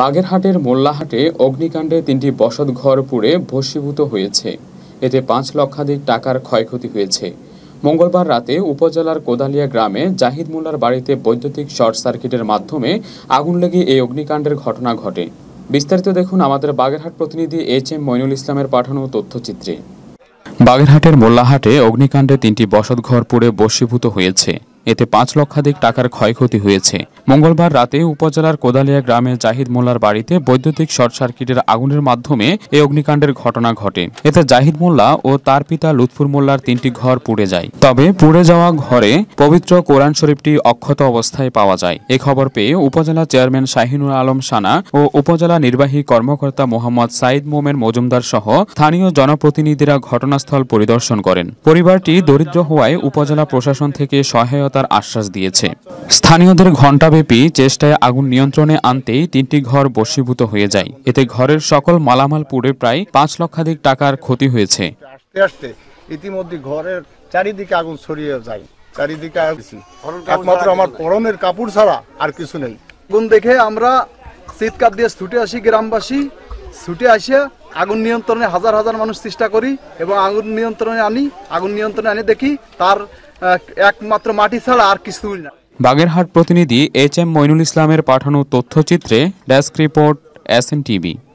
বাগেরহাটের মোল্লাহাটে অগ্নিকাণ্ডে তিনটি বসতঘর পুড়ে ভস্মীভূত হয়েছে এতে পাঁচ লক্ষাধিক টাকার ক্ষয়ক্ষতি হয়েছে মঙ্গলবার রাতে উপজেলার কোদালিয়া গ্রামে জাহিদ মোল্লার বাড়িতে বৈদ্যুতিক শর্ট সার্কিটের মাধ্যমে আগুন লেগে এই অগ্নিকাণ্ডের ঘটনা ঘটে বিস্তারিত দেখুন আমাদের বাগেরহাট প্রতিনিধি এইচ এম মইনুল ইসলামের পাঠানো তথ্যচিত্রে বাগেরহাটের মোল্লাহাটে অগ্নিকাণ্ডে তিনটি বসতঘর পুড়ে বস্মীভূত হয়েছে এতে পাঁচ লক্ষাধিক টাকার ক্ষয়ক্ষতি হয়েছে মঙ্গলবার রাতে উপজেলার কোদালিয়া গ্রামের জাহিদ মোল্লার বাড়িতে বৈদ্যুতিক শর্ট সার্কিটের আগুনের মাধ্যমে এ অগ্নিকাণ্ডের ঘটনা ঘটে এতে জাহিদ মোল্লা ও তার পিতা লুৎফুর মোল্লার তিনটি ঘর পুড়ে যায় তবে পুড়ে যাওয়া ঘরে পবিত্র কোরআন শরীফটি অক্ষত অবস্থায় পাওয়া যায় এ খবর পেয়ে উপজেলা চেয়ারম্যান শাহিনুর আলম সানা ও উপজেলা নির্বাহী কর্মকর্তা মোহাম্মদ সাইদ মোমেন মজুমদার সহ স্থানীয় জনপ্রতিনিধিরা ঘটনাস্থল পরিদর্শন করেন পরিবারটি দরিদ্র হওয়ায় উপজেলা প্রশাসন থেকে সহায়তা নিরাপত্তার আশ্বাস দিয়েছে স্থানীয়দের ঘণ্টাব্যাপী চেষ্টায় আগুন নিয়ন্ত্রণে আনতেই তিনটি ঘর বসীভূত হয়ে যায় এতে ঘরের সকল মালামাল পুড়ে প্রায় পাঁচ লক্ষাধিক টাকার ক্ষতি হয়েছে ইতিমধ্যে ঘরের চারিদিকে আগুন ছড়িয়ে যায় চারিদিকে একমাত্র আমার পরনের কাপড় ছাড়া আর কিছু নেই আগুন দেখে আমরা চিৎকার দিয়ে ছুটে আসি গ্রামবাসী ছুটে আসিয়া আগুন নিয়ন্ত্রণে হাজার হাজার মানুষ চেষ্টা করি এবং আগুন নিয়ন্ত্রণে আনি আগুন নিয়ন্ত্রণে আনি দেখি তার একমাত্র মাটি ছাড়া আর কিছুই না বাগেরহাট প্রতিনিধি এইচ এম মইনুল ইসলামের পাঠানো তথ্যচিত্রে ডেস্ক রিপোর্ট এস টিভি